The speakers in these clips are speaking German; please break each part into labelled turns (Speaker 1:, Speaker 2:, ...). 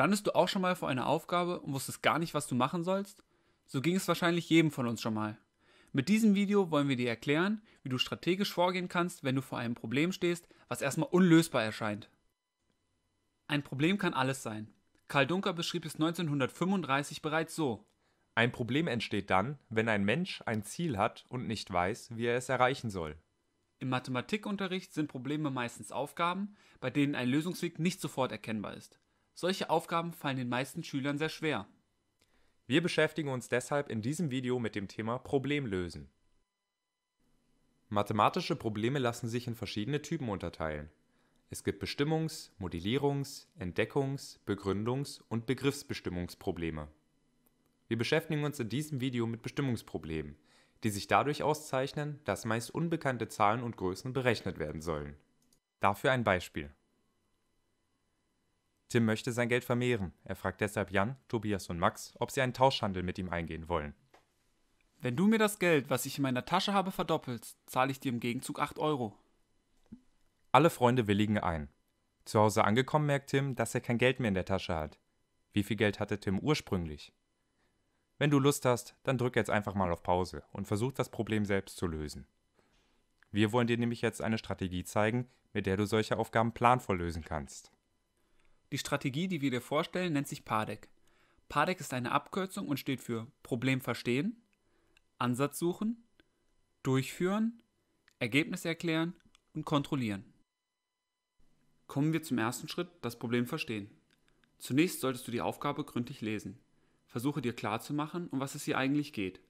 Speaker 1: Standest du auch schon mal vor einer Aufgabe und wusstest gar nicht, was du machen sollst? So ging es wahrscheinlich jedem von uns schon mal. Mit diesem Video wollen wir dir erklären, wie du strategisch vorgehen kannst, wenn du vor einem Problem stehst, was erstmal unlösbar erscheint. Ein Problem kann alles sein. Karl Dunker beschrieb es 1935 bereits so. Ein Problem entsteht dann, wenn ein Mensch ein Ziel hat und nicht weiß, wie er es erreichen soll. Im Mathematikunterricht sind Probleme meistens Aufgaben, bei denen ein Lösungsweg nicht sofort erkennbar ist. Solche Aufgaben fallen den meisten Schülern
Speaker 2: sehr schwer. Wir beschäftigen uns deshalb in diesem Video mit dem Thema Problemlösen. Mathematische Probleme lassen sich in verschiedene Typen unterteilen. Es gibt Bestimmungs-, Modellierungs-, Entdeckungs-, Begründungs- und Begriffsbestimmungsprobleme. Wir beschäftigen uns in diesem Video mit Bestimmungsproblemen, die sich dadurch auszeichnen, dass meist unbekannte Zahlen und Größen berechnet werden sollen. Dafür ein Beispiel. Tim möchte sein Geld vermehren. Er fragt deshalb Jan, Tobias und Max, ob sie einen Tauschhandel mit ihm eingehen wollen. Wenn du mir das Geld, was
Speaker 1: ich in meiner Tasche habe, verdoppelst, zahle ich dir im Gegenzug 8 Euro.
Speaker 2: Alle Freunde willigen ein. Zu Hause angekommen merkt Tim, dass er kein Geld mehr in der Tasche hat. Wie viel Geld hatte Tim ursprünglich? Wenn du Lust hast, dann drück jetzt einfach mal auf Pause und versuch das Problem selbst zu lösen. Wir wollen dir nämlich jetzt eine Strategie zeigen, mit der du solche Aufgaben planvoll lösen kannst.
Speaker 1: Die Strategie, die wir dir vorstellen, nennt sich PADEC. PADEC ist eine Abkürzung und steht für Problem verstehen, Ansatz suchen, durchführen, Ergebnis erklären und kontrollieren. Kommen wir zum ersten Schritt, das Problem verstehen. Zunächst solltest du die Aufgabe gründlich lesen. Versuche dir klarzumachen, um was es hier eigentlich geht.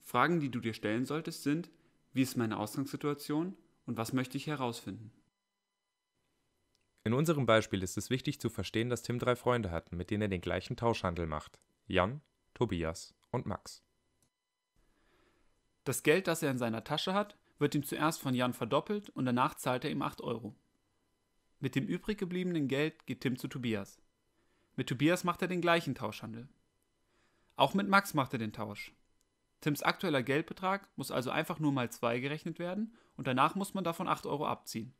Speaker 1: Fragen, die du dir stellen solltest, sind, wie ist meine Ausgangssituation und was möchte ich herausfinden?
Speaker 2: In unserem Beispiel ist es wichtig zu verstehen, dass Tim drei Freunde hat, mit denen er den gleichen Tauschhandel macht: Jan, Tobias und Max.
Speaker 1: Das Geld, das er in seiner Tasche hat, wird ihm zuerst von Jan verdoppelt und danach zahlt er ihm 8 Euro. Mit dem übrig gebliebenen Geld geht Tim zu Tobias. Mit Tobias macht er den gleichen Tauschhandel. Auch mit Max macht er den Tausch. Tims aktueller Geldbetrag muss also einfach nur mal 2 gerechnet werden und danach muss man davon 8 Euro abziehen.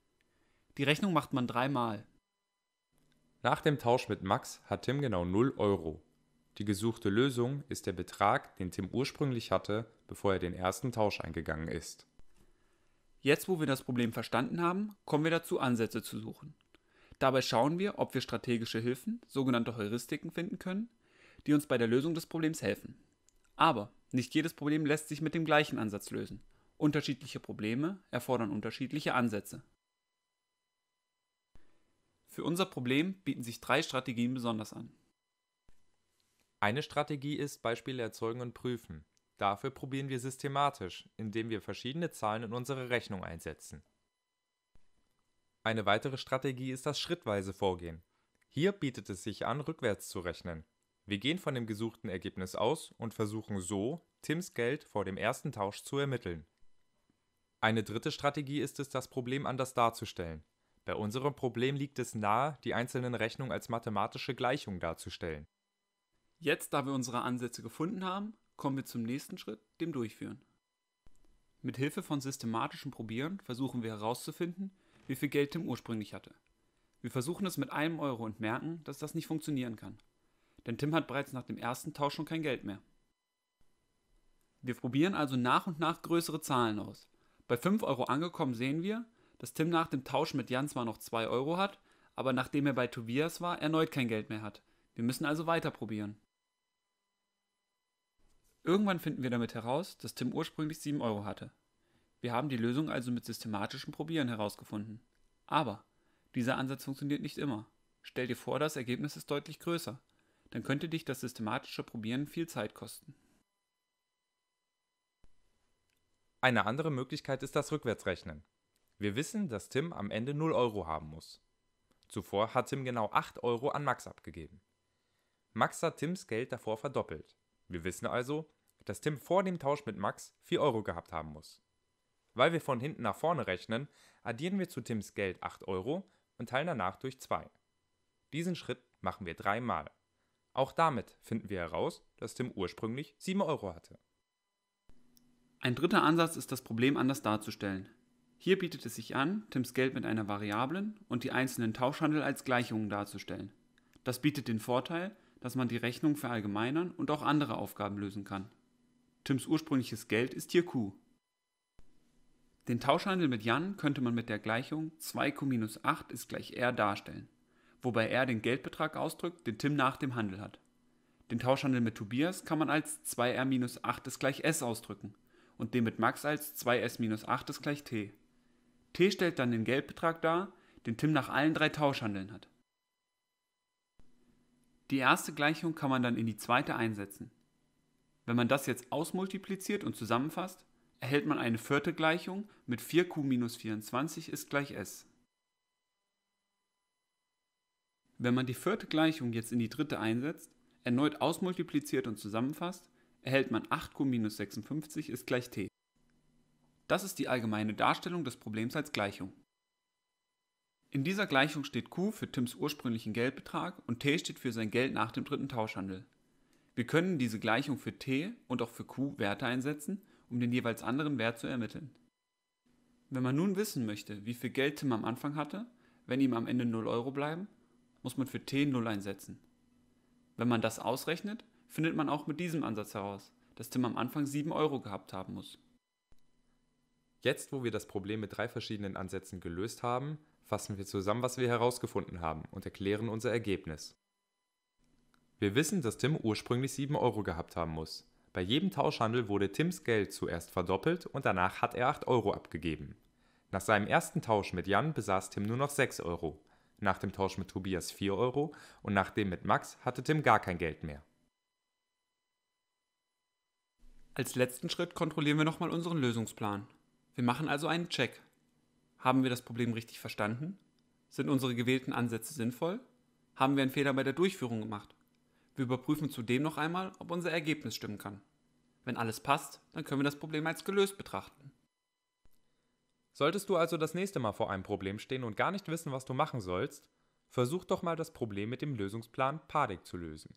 Speaker 1: Die Rechnung macht man dreimal.
Speaker 2: Nach dem Tausch mit Max hat Tim genau 0 Euro. Die gesuchte Lösung ist der Betrag, den Tim ursprünglich hatte, bevor er den ersten Tausch eingegangen ist.
Speaker 1: Jetzt, wo wir das Problem verstanden haben, kommen wir dazu, Ansätze zu suchen. Dabei schauen wir, ob wir strategische Hilfen, sogenannte Heuristiken, finden können, die uns bei der Lösung des Problems helfen. Aber nicht jedes Problem lässt sich mit dem gleichen Ansatz lösen. Unterschiedliche Probleme erfordern unterschiedliche Ansätze. Für unser Problem bieten sich drei Strategien besonders an.
Speaker 2: Eine Strategie ist Beispiele erzeugen und prüfen. Dafür probieren wir systematisch, indem wir verschiedene Zahlen in unsere Rechnung einsetzen. Eine weitere Strategie ist das schrittweise Vorgehen. Hier bietet es sich an, rückwärts zu rechnen. Wir gehen von dem gesuchten Ergebnis aus und versuchen so, Tims Geld vor dem ersten Tausch zu ermitteln. Eine dritte Strategie ist es, das Problem anders darzustellen. Bei unserem Problem liegt es nahe, die einzelnen Rechnungen als mathematische Gleichungen darzustellen.
Speaker 1: Jetzt, da wir unsere Ansätze gefunden haben, kommen wir zum nächsten Schritt, dem Durchführen. Mit Hilfe von systematischem Probieren versuchen wir herauszufinden, wie viel Geld Tim ursprünglich hatte. Wir versuchen es mit einem Euro und merken, dass das nicht funktionieren kann. Denn Tim hat bereits nach dem ersten Tausch schon kein Geld mehr. Wir probieren also nach und nach größere Zahlen aus. Bei 5 Euro angekommen sehen wir, dass Tim nach dem Tausch mit Jan zwar noch 2 Euro hat, aber nachdem er bei Tobias war, erneut kein Geld mehr hat. Wir müssen also weiter probieren. Irgendwann finden wir damit heraus, dass Tim ursprünglich 7 Euro hatte. Wir haben die Lösung also mit systematischem Probieren herausgefunden. Aber dieser Ansatz funktioniert nicht immer. Stell dir vor, das Ergebnis ist deutlich größer. Dann könnte dich das systematische Probieren viel Zeit kosten.
Speaker 2: Eine andere Möglichkeit ist das Rückwärtsrechnen. Wir wissen, dass Tim am Ende 0 Euro haben muss. Zuvor hat Tim genau 8 Euro an Max abgegeben. Max hat Tims Geld davor verdoppelt. Wir wissen also, dass Tim vor dem Tausch mit Max 4 Euro gehabt haben muss. Weil wir von hinten nach vorne rechnen, addieren wir zu Tims Geld 8 Euro und teilen danach durch 2. Diesen Schritt machen wir dreimal. Auch damit
Speaker 1: finden wir heraus, dass Tim ursprünglich 7 Euro hatte. Ein dritter Ansatz ist das Problem anders darzustellen. Hier bietet es sich an, Tims Geld mit einer Variablen und die einzelnen Tauschhandel als Gleichungen darzustellen. Das bietet den Vorteil, dass man die Rechnung verallgemeinern und auch andere Aufgaben lösen kann. Tims ursprüngliches Geld ist hier Q. Den Tauschhandel mit Jan könnte man mit der Gleichung 2q-8 ist gleich R darstellen, wobei R den Geldbetrag ausdrückt, den Tim nach dem Handel hat. Den Tauschhandel mit Tobias kann man als 2r-8 ist gleich S ausdrücken und den mit Max als 2s-8 ist gleich T. T stellt dann den Geldbetrag dar, den Tim nach allen drei Tauschhandeln hat. Die erste Gleichung kann man dann in die zweite einsetzen. Wenn man das jetzt ausmultipliziert und zusammenfasst, erhält man eine vierte Gleichung mit 4q-24 ist gleich s. Wenn man die vierte Gleichung jetzt in die dritte einsetzt, erneut ausmultipliziert und zusammenfasst, erhält man 8q-56 ist gleich t. Das ist die allgemeine Darstellung des Problems als Gleichung. In dieser Gleichung steht Q für Tims ursprünglichen Geldbetrag und T steht für sein Geld nach dem dritten Tauschhandel. Wir können diese Gleichung für T und auch für Q Werte einsetzen, um den jeweils anderen Wert zu ermitteln. Wenn man nun wissen möchte, wie viel Geld Tim am Anfang hatte, wenn ihm am Ende 0 Euro bleiben, muss man für T 0 einsetzen. Wenn man das ausrechnet, findet man auch mit diesem Ansatz heraus, dass Tim am Anfang 7 Euro gehabt haben muss.
Speaker 2: Jetzt, wo wir das Problem mit drei verschiedenen Ansätzen gelöst haben, fassen wir zusammen, was wir herausgefunden haben und erklären unser Ergebnis. Wir wissen, dass Tim ursprünglich 7 Euro gehabt haben muss. Bei jedem Tauschhandel wurde Tims Geld zuerst verdoppelt und danach hat er 8 Euro abgegeben. Nach seinem ersten Tausch mit Jan besaß Tim nur noch 6 Euro, nach dem Tausch mit Tobias 4 Euro und nach dem mit Max hatte Tim gar kein Geld mehr.
Speaker 1: Als letzten Schritt kontrollieren wir nochmal unseren Lösungsplan. Wir machen also einen Check. Haben wir das Problem richtig verstanden? Sind unsere gewählten Ansätze sinnvoll? Haben wir einen Fehler bei der Durchführung gemacht? Wir überprüfen zudem noch einmal, ob unser Ergebnis stimmen kann. Wenn alles passt, dann können wir das Problem als gelöst
Speaker 2: betrachten. Solltest du also das nächste Mal vor einem Problem stehen und gar nicht wissen, was du machen sollst, versuch doch mal das Problem mit dem Lösungsplan PADIC zu lösen.